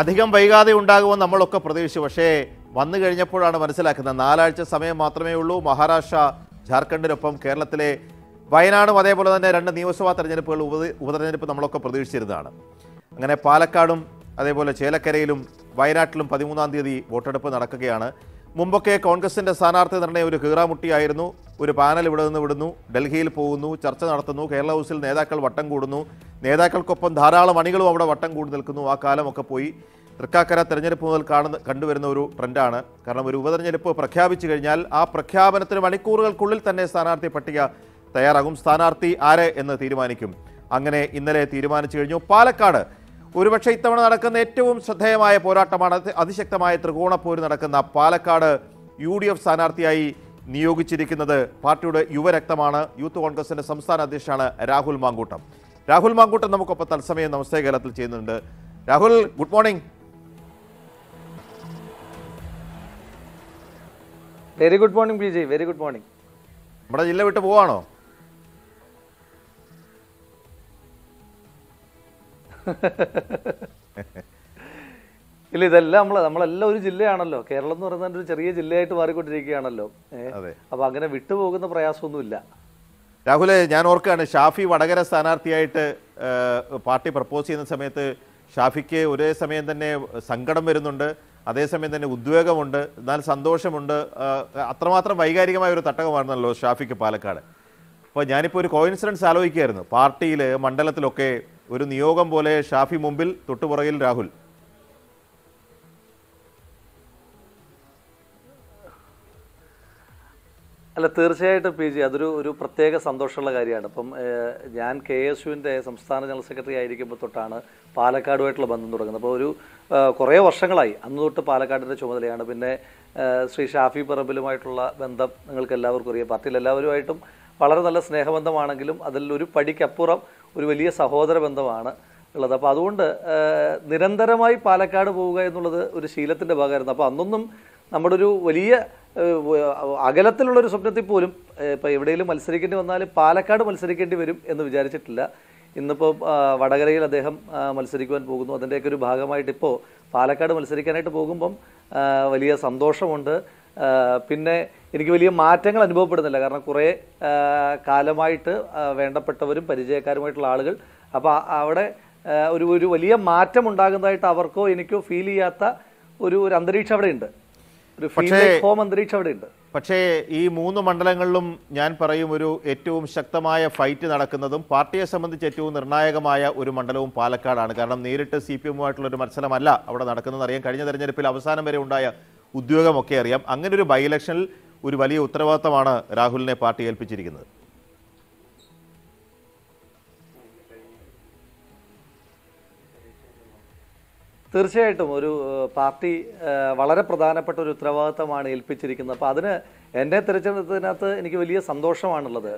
അധികം വൈകാതെ ഉണ്ടാകുമെന്ന് നമ്മളൊക്കെ പ്രതീക്ഷിച്ചു പക്ഷേ വന്നു കഴിഞ്ഞപ്പോഴാണ് മനസ്സിലാക്കുന്നത് നാലാഴ്ച സമയം മാത്രമേ ഉള്ളൂ മഹാരാഷ്ട്ര ജാർഖണ്ഡിനൊപ്പം കേരളത്തിലെ വയനാടും അതേപോലെ തന്നെ രണ്ട് നിയമസഭാ തെരഞ്ഞെടുപ്പുകൾ ഉപ ഉപതെരഞ്ഞെടുപ്പ് നമ്മളൊക്കെ പ്രതീക്ഷിച്ചിരുന്നതാണ് അങ്ങനെ പാലക്കാടും അതേപോലെ ചേലക്കരയിലും വയനാട്ടിലും പതിമൂന്നാം തീയതി വോട്ടെടുപ്പ് നടക്കുകയാണ് മുമ്പൊക്കെ കോൺഗ്രസിൻ്റെ സ്ഥാനാർത്ഥി നിർണ്ണയം ഒരു കീറാമുട്ടിയായിരുന്നു ഒരു പാനൽ ഇവിടെ നിന്ന് വിടുന്നു ഡൽഹിയിൽ പോകുന്നു ചർച്ച നടത്തുന്നു കേരള ഹൗസിൽ നേതാക്കൾ വട്ടം കൂടുന്നു നേതാക്കൾക്കൊപ്പം ധാരാളം അണികളും അവിടെ വട്ടം കൂടി നിൽക്കുന്നു ആ കാലമൊക്കെ പോയി തൃക്കാക്കര തെരഞ്ഞെടുപ്പ് മുതൽ കാണുന്ന കണ്ടുവരുന്ന ഒരു ട്രെൻഡാണ് കാരണം ഒരു ഉപതെരഞ്ഞെടുപ്പ് പ്രഖ്യാപിച്ചു കഴിഞ്ഞാൽ ആ പ്രഖ്യാപനത്തിന് മണിക്കൂറുകൾക്കുള്ളിൽ തന്നെ സ്ഥാനാർത്ഥി പട്ടിക തയ്യാറാകും സ്ഥാനാർത്ഥി ആരെ എന്ന് തീരുമാനിക്കും അങ്ങനെ ഇന്നലെ തീരുമാനിച്ചു കഴിഞ്ഞു പാലക്കാട് ഒരുപക്ഷെ ഇത്തവണ നടക്കുന്ന ഏറ്റവും ശ്രദ്ധേയമായ പോരാട്ടമാണ് അതിശക്തമായ ത്രികോണ പോര് നടക്കുന്ന പാലക്കാട് യു ഡി എഫ് സ്ഥാനാർത്ഥിയായി നിയോഗിച്ചിരിക്കുന്നത് പാർട്ടിയുടെ യുവരക്തമാണ് യൂത്ത് കോൺഗ്രസിന്റെ സംസ്ഥാന അധ്യക്ഷനാണ് രാഹുൽ മാങ്കൂട്ടം രാഹുൽ മാങ്കൂട്ടം നമുക്കൊപ്പം തത്സമയം നമസ്തേ കേരളത്തിൽ ചെയ്യുന്നുണ്ട് Rahul good morning very good morning very good morning നമ്മുടെ ജില്ല വിട്ട് പോവാണോ ഇല്ല ഇതെല്ലാം നമ്മളെ നമ്മളെല്ലാം ഒരു ജില്ലയാണല്ലോ കേരളം എന്ന് പറയുന്നത് ഒരു ചെറിയ ജില്ലയായിട്ട് മാറിക്കൊണ്ടിരിക്കുകയാണല്ലോ അപ്പൊ അങ്ങനെ വിട്ടുപോകുന്ന പ്രയാസമൊന്നുമില്ല രാഹുലെ ഞാൻ ഓർക്കുകയാണ് ഷാഫി വടകര സ്ഥാനാർത്ഥിയായിട്ട് പാർട്ടി പ്രപ്പോസ് ചെയ്യുന്ന സമയത്ത് ഷാഫിക്ക് ഒരേ സമയം തന്നെ സങ്കടം വരുന്നുണ്ട് അതേസമയം തന്നെ ഉദ്വേഗമുണ്ട് എന്നാൽ സന്തോഷമുണ്ട് അത്രമാത്രം വൈകാരികമായ ഒരു തട്ടകമായിരുന്നല്ലോ ഷാഫിക്ക് പാലക്കാട് അപ്പോൾ ഞാനിപ്പോൾ ഒരു കോയിൻസിഡൻസ് ആലോചിക്കുകയായിരുന്നു പാർട്ടിയിൽ മണ്ഡലത്തിലൊക്കെ ഒരു നിയോഗം പോലെ ഷാഫി മുമ്പിൽ തൊട്ടുപുറകിൽ രാഹുൽ അല്ല തീർച്ചയായിട്ടും പി ജി അതൊരു ഒരു പ്രത്യേക സന്തോഷമുള്ള കാര്യമാണ് ഇപ്പം ഞാൻ കെ എസ് യുവിൻ്റെ സംസ്ഥാന ജനറൽ സെക്രട്ടറി ആയിരിക്കുമ്പോൾ തൊട്ടാണ് പാലക്കാടുമായിട്ടുള്ള ബന്ധം തുടങ്ങുന്നത് അപ്പോൾ ഒരു കുറേ വർഷങ്ങളായി അന്ന് തൊട്ട് പാലക്കാടിൻ്റെ ചുമതലയാണ് പിന്നെ ശ്രീ ഷാഫി പറമ്പിലുമായിട്ടുള്ള ബന്ധം നിങ്ങൾക്ക് എല്ലാവർക്കും അറിയാം പാർട്ടിയിൽ എല്ലാവരുമായിട്ടും വളരെ നല്ല സ്നേഹബന്ധമാണെങ്കിലും അതിൽ ഒരു പടിക്കപ്പുറം ഒരു വലിയ സഹോദര ബന്ധമാണ് ഉള്ളത് അപ്പോൾ അതുകൊണ്ട് നിരന്തരമായി പാലക്കാട് പോവുക എന്നുള്ളത് ഒരു ശീലത്തിൻ്റെ ഭാഗമായിരുന്നു അപ്പോൾ അന്നൊന്നും നമ്മുടെ ഒരു വലിയ അകലത്തിലുള്ള ഒരു സ്വപ്നത്തിൽ പോലും ഇപ്പോൾ എവിടെയെങ്കിലും മത്സരിക്കേണ്ടി വന്നാൽ പാലക്കാട് മത്സരിക്കേണ്ടി വരും എന്ന് വിചാരിച്ചിട്ടില്ല ഇന്നിപ്പോൾ വടകരയിൽ അദ്ദേഹം മത്സരിക്കുവാൻ പോകുന്നു അതിൻ്റെയൊക്കെ ഒരു ഭാഗമായിട്ട് ഇപ്പോൾ പാലക്കാട് മത്സരിക്കാനായിട്ട് പോകുമ്പം വലിയ സന്തോഷമുണ്ട് പിന്നെ എനിക്ക് വലിയ മാറ്റങ്ങൾ അനുഭവപ്പെടുന്നില്ല കാരണം കുറേ കാലമായിട്ട് വേണ്ടപ്പെട്ടവരും പരിചയക്കാരുമായിട്ടുള്ള ആളുകൾ അപ്പോൾ അവിടെ ഒരു ഒരു വലിയ മാറ്റം ഉണ്ടാകുന്നതായിട്ട് അവർക്കോ എനിക്കോ ഫീൽ ചെയ്യാത്ത ഒരു ഒരു അന്തരീക്ഷം അവിടെ ഉണ്ട് ഒരു ഹോം അന്തരീക്ഷം അവിടെ ഉണ്ട് പക്ഷേ ഈ മൂന്ന് മണ്ഡലങ്ങളിലും ഞാൻ പറയും ഒരു ഏറ്റവും ശക്തമായ ഫൈറ്റ് നടക്കുന്നതും പാർട്ടിയെ സംബന്ധിച്ച് ഏറ്റവും നിർണായകമായ ഒരു മണ്ഡലവും പാലക്കാടാണ് കാരണം നേരിട്ട് സി പി എമ്മുമായിട്ടുള്ള ഒരു മത്സരമല്ല അവിടെ നടക്കുന്നത് അറിയാം കഴിഞ്ഞ തെരഞ്ഞെടുപ്പിൽ അവസാനം വരെ ഉണ്ടായ ഉദ്യോഗമൊക്കെ അറിയാം അങ്ങനെ ഒരു ബൈ ഇലക്ഷനിൽ ഒരു വലിയ ഉത്തരവാദിത്തമാണ് രാഹുലിനെ പാർട്ടി ഏൽപ്പിച്ചിരിക്കുന്നത് തീർച്ചയായിട്ടും ഒരു പാർട്ടി വളരെ പ്രധാനപ്പെട്ട ഒരു ഉത്തരവാദിത്തമാണ് ഏൽപ്പിച്ചിരിക്കുന്നത് അപ്പോൾ അതിന് എൻ്റെ തിരഞ്ഞെടുത്തതിനകത്ത് എനിക്ക് വലിയ സന്തോഷമാണുള്ളത്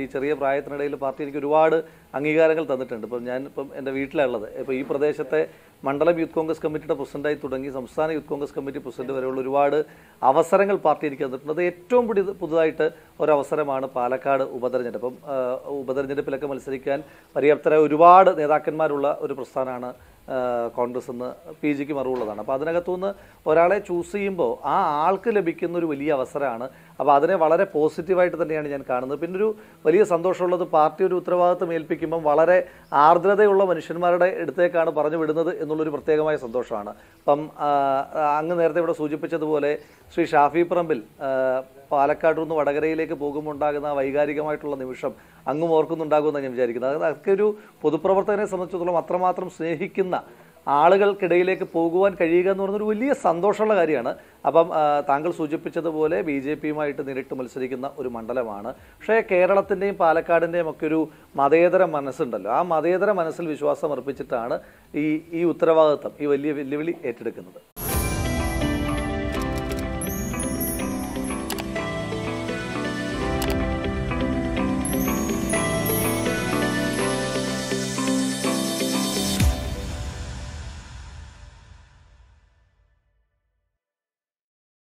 ഈ ചെറിയ പ്രായത്തിനിടയിൽ പാർട്ടി എനിക്ക് ഒരുപാട് അംഗീകാരങ്ങൾ തന്നിട്ടുണ്ട് ഇപ്പം ഞാൻ ഇപ്പം എൻ്റെ വീട്ടിലുള്ളത് ഇപ്പോൾ ഈ പ്രദേശത്തെ മണ്ഡലം യൂത്ത് കോൺഗ്രസ് കമ്മിറ്റിയുടെ പ്രസിഡൻ്റായി തുടങ്ങി സംസ്ഥാന യൂത്ത് കോൺഗ്രസ് കമ്മിറ്റി പ്രസിഡന്റ് വരെയുള്ള ഒരുപാട് അവസരങ്ങൾ പാർട്ടി എനിക്ക് തന്നിട്ടുണ്ട് ഏറ്റവും പുതിയ പുതുതായിട്ട് ഒരവസരമാണ് പാലക്കാട് ഉപതെരഞ്ഞെടുപ്പ് ഉപതെരഞ്ഞെടുപ്പിലൊക്കെ മത്സരിക്കാൻ പര്യാപ്തരായ ഒരുപാട് നേതാക്കന്മാരുള്ള ഒരു പ്രസ്ഥാനമാണ് കോൺഗ്രസ് എന്ന് പി ജിക്ക് മറിവുള്ളതാണ് അപ്പോൾ അതിനകത്തുനിന്ന് ഒരാളെ ചൂസ് ചെയ്യുമ്പോൾ ആ ആൾക്ക് ലഭിക്കുന്ന ഒരു വലിയ അവസരമാണ് അപ്പോൾ അതിനെ വളരെ പോസിറ്റീവായിട്ട് തന്നെയാണ് ഞാൻ കാണുന്നത് പിന്നെ ഒരു വലിയ സന്തോഷമുള്ളത് പാർട്ടി ഒരു ഉത്തരവാദിത്വം ഏൽപ്പിക്കുമ്പം വളരെ ആർദ്രതയുള്ള മനുഷ്യന്മാരുടെ അടുത്തേക്കാണ് പറഞ്ഞു വിടുന്നത് എന്നുള്ളൊരു പ്രത്യേകമായ സന്തോഷമാണ് അപ്പം അങ്ങ് നേരത്തെ ഇവിടെ സൂചിപ്പിച്ചതുപോലെ ശ്രീ ഷാഫി പറമ്പിൽ പാലക്കാട് നിന്ന് വടകരയിലേക്ക് പോകുമ്പോൾ ഉണ്ടാകുന്ന വൈകാരികമായിട്ടുള്ള നിമിഷം അങ്ങും ഓർക്കുന്നുണ്ടാകുമെന്നാണ് ഞാൻ വിചാരിക്കുന്നത് അതായത് അതൊക്കെ ഒരു പൊതുപ്രവർത്തകനെ സംബന്ധിച്ചിടത്തോളം അത്രമാത്രം സ്നേഹിക്കുന്ന ആളുകൾക്കിടയിലേക്ക് പോകുവാൻ കഴിയുക എന്ന് പറഞ്ഞൊരു വലിയ സന്തോഷമുള്ള കാര്യമാണ് അപ്പം താങ്കൾ സൂചിപ്പിച്ചതുപോലെ ബി ജെ പിയുമായിട്ട് നേരിട്ട് മത്സരിക്കുന്ന ഒരു മണ്ഡലമാണ് പക്ഷേ കേരളത്തിൻ്റെയും പാലക്കാടിൻ്റെയും ഒക്കെ ഒരു മതേതര മനസ്സുണ്ടല്ലോ ആ മതേതര മനസ്സിൽ വിശ്വാസം അർപ്പിച്ചിട്ടാണ് ഈ ഈ ഉത്തരവാദിത്തം ഈ വലിയ വെല്ലുവിളി ഏറ്റെടുക്കുന്നത്